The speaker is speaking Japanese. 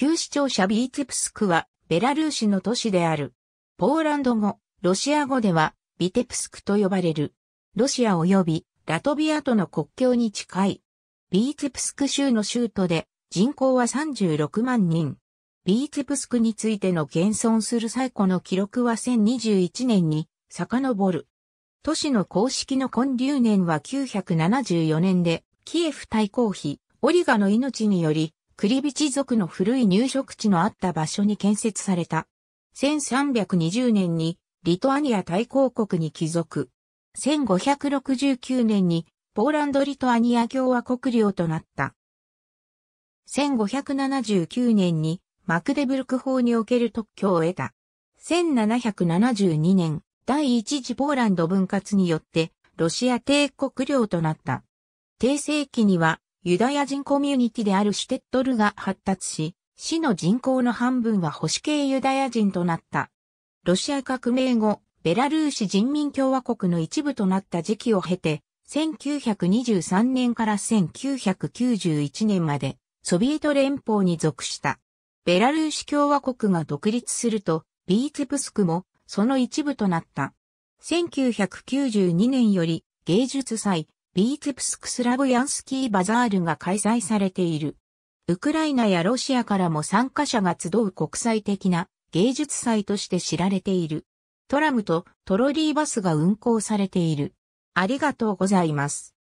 旧市庁舎ビーツプスクは、ベラルーシの都市である。ポーランド語、ロシア語では、ビテプスクと呼ばれる。ロシア及び、ラトビアとの国境に近い。ビーツプスク州の州都で、人口は36万人。ビーツプスクについての現存する最古の記録は1021年に遡る。都市の公式の建立年は974年で、キエフ対抗比オリガの命により、クリビチ族の古い入植地のあった場所に建設された。1320年にリトアニア大公国に帰属。1569年にポーランド・リトアニア共和国領となった。1579年にマクデブルク法における特許を得た。1772年、第一次ポーランド分割によってロシア帝国領となった。帝政期にはユダヤ人コミュニティであるシュテットルが発達し、市の人口の半分は保守系ユダヤ人となった。ロシア革命後、ベラルーシ人民共和国の一部となった時期を経て、1923年から1991年まで、ソビエト連邦に属した。ベラルーシ共和国が独立すると、ビーツブスクもその一部となった。1992年より芸術祭、ビーツプスクスラブヤンスキーバザールが開催されている。ウクライナやロシアからも参加者が集う国際的な芸術祭として知られている。トラムとトロリーバスが運行されている。ありがとうございます。